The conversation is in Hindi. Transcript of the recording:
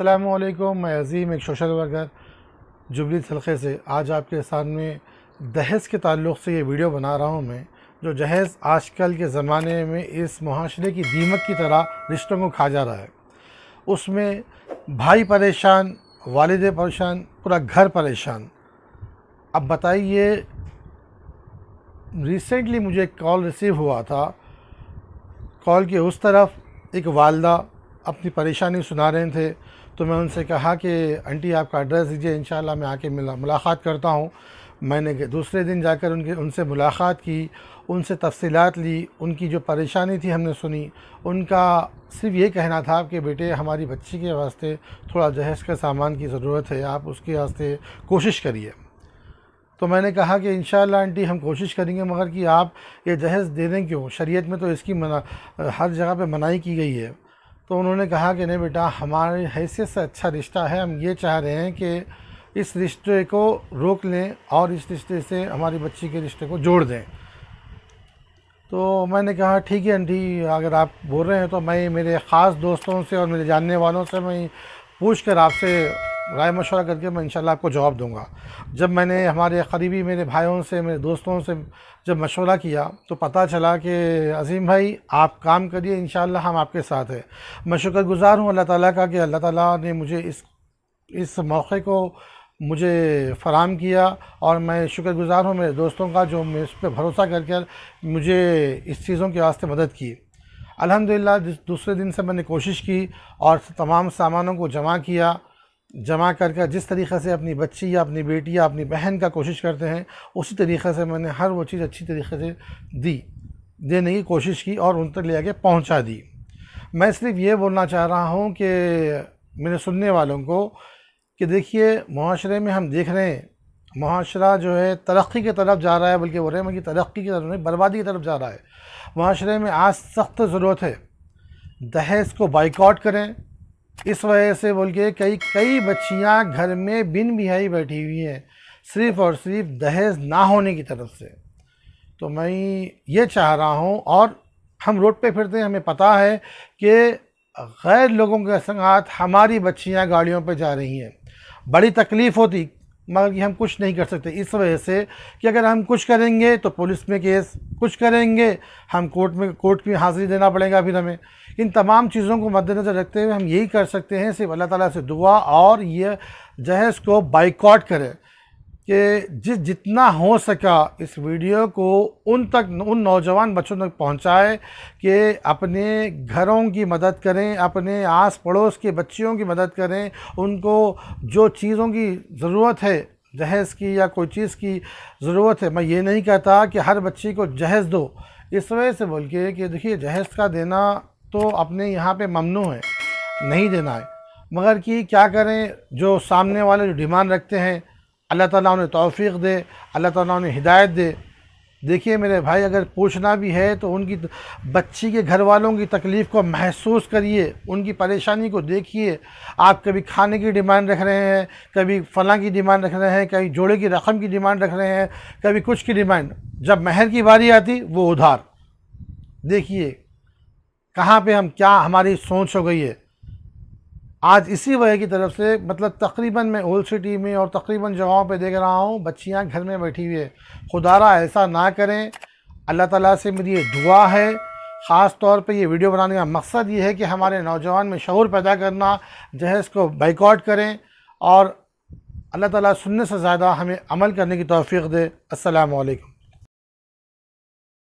अल्लाम मैं अज़ीम एक सोशल वर्कर जुबली हल्के से आज आपके सामने दहेज के ताल्लुक से ये वीडियो बना रहा हूँ मैं जो जहेज़ आजकल के ज़माने में इस माशरे की दीमक की तरह रिश्तों को खा जा रहा है उसमें भाई परेशान वालद परेशान पूरा घर परेशान अब बताइए रिसेंटली मुझे एक कॉल रिसीव हुआ था कॉल के उस तरफ एक वालदा अपनी परेशानी सुना रहे थे तो मैं उनसे कहा कि आंटी आपका एड्रेस दीजिए इन मैं आके मिला मुलाकात करता हूँ मैंने दूसरे दिन जाकर उनके उनसे मुलाकात की उनसे तफसीत ली उनकी जो परेशानी थी हमने सुनी उनका सिर्फ ये कहना था कि बेटे हमारी बच्ची के वास्ते थोड़ा जहेज़ का सामान की ज़रूरत है आप उसके वास्ते कोशिश करिए तो मैंने कहा कि इन आंटी हम कोशिश करेंगे मगर कि आप ये जहेज़ दे दें क्यों शरीयत में तो इसकी मना हर जगह पे मनाही की गई है तो उन्होंने कहा कि नहीं बेटा हमारी हैसियत से अच्छा रिश्ता है हम ये चाह रहे हैं कि इस रिश्ते को रोक लें और इस रिश्ते से हमारी बच्ची के रिश्ते को जोड़ दें तो मैंने कहा ठीक है आंटी अगर आप बोल रहे हैं तो मैं मेरे ख़ास दोस्तों से और मेरे जानने वालों से मैं पूछ कर आपसे राय मशवरा करके मैं इंशाल्लाह आपको जवाब दूंगा जब मैंने हमारे करीबी मेरे भाइयों से मेरे दोस्तों से जब मशवरा किया तो पता चला कि अजीम भाई आप काम करिए इन हम आपके साथ हैं मैं शुक्रगुज़ार हूँ अल्लाह ताली का कि अल्लाह ताली ने मुझे इस इस मौके को मुझे फराम किया और मैं शुक्रगुज़ार हूँ मेरे दोस्तों का जो मैं इस पर भरोसा करके मुझे इस चीज़ों के वास्ते मदद की अलहमदिल्ला दूसरे दिन से मैंने कोशिश की और तमाम सामानों को जमा किया जमा कर कर जिस तरीक़े से अपनी बच्ची या अपनी बेटी या अपनी बहन का कोशिश करते हैं उसी तरीक़े से मैंने हर वो चीज़ अच्छी तरीके से दी देने की कोशिश की और उन तक ले आके पहुँचा दी मैं सिर्फ ये बोलना चाह रहा हूँ कि मेरे सुनने वालों को कि देखिए माशरे में हम देख रहे हैं माशरा जो है तरक्की की तरफ जा रहा है बल्कि वो रहमन की तरक्की की तरफ नहीं बर्बादी की तरफ जा रहा है माशरे में आज सख्त ज़रूरत है दहेज को बाइकआउट करें इस वजह से बोल के कई कई बच्चियां घर में बिन बिहाई बैठी हुई हैं सिर्फ़ और सिर्फ दहेज ना होने की तरफ से तो मैं ये चाह रहा हूँ और हम रोड पे फिरते हैं हमें पता है कि गैर लोगों के संगात हमारी बच्चियाँ गाड़ियों पे जा रही हैं बड़ी तकलीफ़ होती मगर कि हम कुछ नहीं कर सकते इस वजह से कि अगर हम कुछ करेंगे तो पुलिस में केस कुछ करेंगे हम कोर्ट में कोर्ट में हाज़िरी देना पड़ेगा फिर हमें इन तमाम चीज़ों को मद्देनज़र रखते हुए हम यही कर सकते हैं सिर्फ अल्लाह ताला से दुआ और ये जहेज़ को बाइकआउट करें कि जिस जितना हो सका इस वीडियो को उन तक उन नौजवान बच्चों तक पहुंचाए कि अपने घरों की मदद करें अपने आस पड़ोस के बच्चियों की मदद करें उनको जो चीज़ों की ज़रूरत है जहेज़ की या कोई चीज़ की ज़रूरत है मैं ये नहीं कहता कि हर बच्ची को जहेज़ दो इस वजह से बोल के कि देखिए जहेज़ का देना तो अपने यहाँ पे ममनू है नहीं देना है मगर कि क्या करें जो सामने वाले जो डिमांड रखते हैं अल्लाह ताला उन्हें तौफीक दे अल्लाह ताला उन्हें हिदायत दे देखिए मेरे भाई अगर पूछना भी है तो उनकी बच्ची के घर वालों की तकलीफ़ को महसूस करिए उनकी परेशानी को देखिए आप कभी खाने की डिमांड रख रहे हैं कभी फलां की डिमांड रख रहे हैं कभी जोड़े की रकम की डिमांड रख रहे हैं कभी कुछ की डिमांड जब महर की बारी आती वो उधार देखिए कहाँ पे हम क्या हमारी सोच हो गई है आज इसी वजह की तरफ से मतलब तकरीबन मैं ओल्ड सिटी में और तकरीबन जगहों पे देख रहा हूँ बच्चियाँ घर में बैठी हुई है खुदारा ऐसा ना करें अल्लाह ताला से मेरी ये दुआ है ख़ास तौर पे ये वीडियो बनाने का मकसद ये है कि हमारे नौजवान में शौर पैदा करना जहेज़ को बाइकआउट करें और अल्लाह ताला सुनने से ज़्यादा हमें अमल करने की तोफ़ी दे असलकम